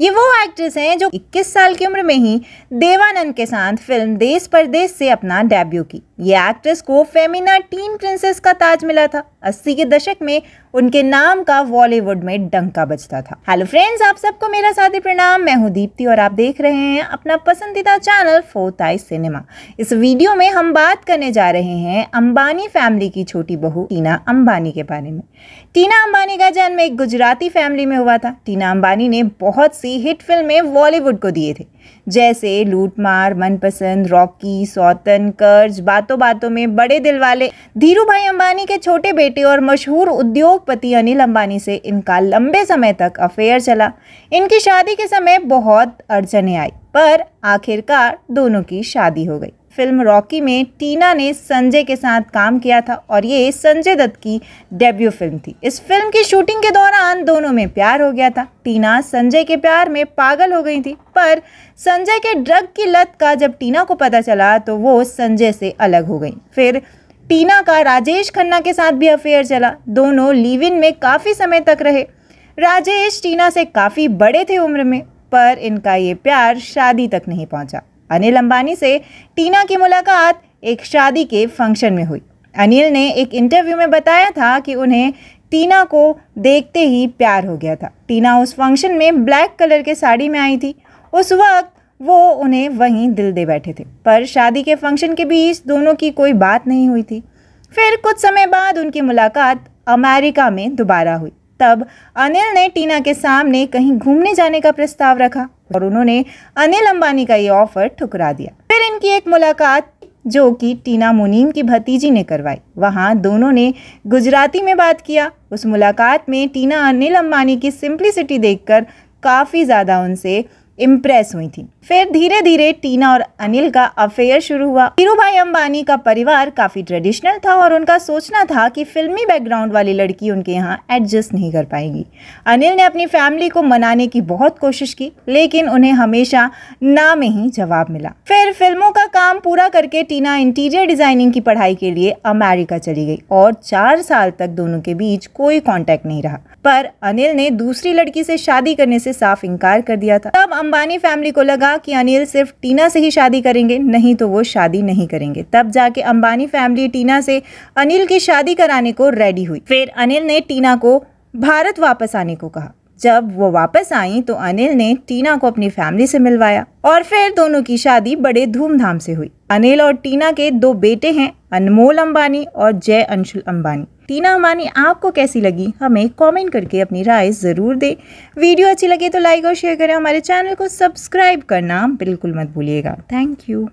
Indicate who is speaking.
Speaker 1: ये वो एक्ट्रेस हैं जो 21 साल की उम्र में ही देवानंद के साथ फिल्म देश परदेश से अपना डेब्यू की ये एक्ट्रेस को फेमिना टीन प्रिंसेस का ताज मिला था 80 के दशक में उनके नाम का बॉलीवुड में डंका बजता था हेलो फ्रेंड्स आप सबको मेरा साथी प्रणाम मैं हूँ दीप्ति और आप देख रहे हैं अपना पसंदीदा चैनल फोर्थ आई सिनेमा इस वीडियो में हम बात करने जा रहे हैं अंबानी फैमिली की छोटी बहू टीना अंबानी के बारे में टीना अंबानी का जन्म एक गुजराती फैमिली में हुआ था टीना अंबानी ने बहुत सी हिट फिल्में बॉलीवुड को दिए थे जैसे लूटमार मनपसंद रॉकी सौतन कर्ज बातों बातों में बड़े दिल वाले धीरू भाई अंबानी के छोटे बेटे और मशहूर उद्योगपति अनिल अंबानी से इनका लंबे समय तक अफेयर चला इनकी शादी के समय बहुत अड़चने आई पर आखिरकार दोनों की शादी हो गई फिल्म रॉकी में टीना ने संजय के साथ काम किया था और ये संजय दत्त की डेब्यू फिल्म थी इस फिल्म की शूटिंग के दौरान दोनों में प्यार हो गया था टीना संजय के प्यार में पागल हो गई थी पर संजय के ड्रग की लत का जब टीना को पता चला तो वो संजय से अलग हो गई फिर टीना का राजेश खन्ना के साथ भी अफेयर चला दोनों लिव इन में काफ़ी समय तक रहे राजेश टीना से काफ़ी बड़े थे उम्र में पर इनका ये प्यार शादी तक नहीं पहुंचा। अनिल अंबानी से टीना की मुलाकात एक शादी के फंक्शन में हुई अनिल ने एक इंटरव्यू में बताया था कि उन्हें टीना को देखते ही प्यार हो गया था टीना उस फंक्शन में ब्लैक कलर के साड़ी में आई थी उस वक्त वो उन्हें वहीं दिल दे बैठे थे पर शादी के फंक्शन के बीच दोनों की कोई बात नहीं हुई थी फिर कुछ समय बाद उनकी मुलाकात अमेरिका में दोबारा हुई तब अनिल ने टीना के सामने कहीं घूमने जाने का प्रस्ताव रखा और उन्होंने अनिल अंबानी का ये ऑफर ठुकरा दिया फिर इनकी एक मुलाकात जो कि टीना मुनीम की भतीजी ने करवाई वहाँ दोनों ने गुजराती में बात किया उस मुलाकात में टीना अनिल अंबानी की सिंप्लिसिटी देखकर काफ़ी ज़्यादा उनसे इम्प्रेस हुई थी फिर धीरे धीरे टीना और अनिल का अफेयर शुरू हुआ धीरू अंबानी का परिवार काफी ट्रेडिशनल था और उनका सोचना था कि फिल्मी बैकग्राउंड वाली लड़की उनके यहाँ एडजस्ट नहीं कर पाएगी अनिल ने अपनी फैमिली को मनाने की बहुत कोशिश की लेकिन उन्हें हमेशा ना में ही जवाब मिला फिर फिल्मों का काम पूरा करके टीना इंटीरियर डिजाइनिंग की पढ़ाई के लिए अमेरिका चली गई और चार साल तक दोनों के बीच कोई कॉन्टेक्ट नहीं रहा पर अनिल ने दूसरी लड़की से शादी करने से साफ इनकार कर दिया था तब अंबानी फैमिली को लगा कि अनिल सिर्फ टीना से ही शादी करेंगे नहीं तो वो शादी नहीं करेंगे तब जाके अंबानी फैमिली टीना से अनिल की शादी कराने को रेडी हुई फिर अनिल ने टीना को भारत वापस आने को कहा जब वो वापस आई तो अनिल ने टीना को अपनी फैमिली से मिलवाया और फिर दोनों की शादी बड़े धूमधाम से हुई अनिल और टीना के दो बेटे हैं अनमोल अंबानी और जय अंशुल अंबानी टीना अमानी आपको कैसी लगी हमें कमेंट करके अपनी राय ज़रूर दें वीडियो अच्छी लगे तो लाइक और शेयर करें हमारे चैनल को सब्सक्राइब करना बिल्कुल मत भूलिएगा थैंक यू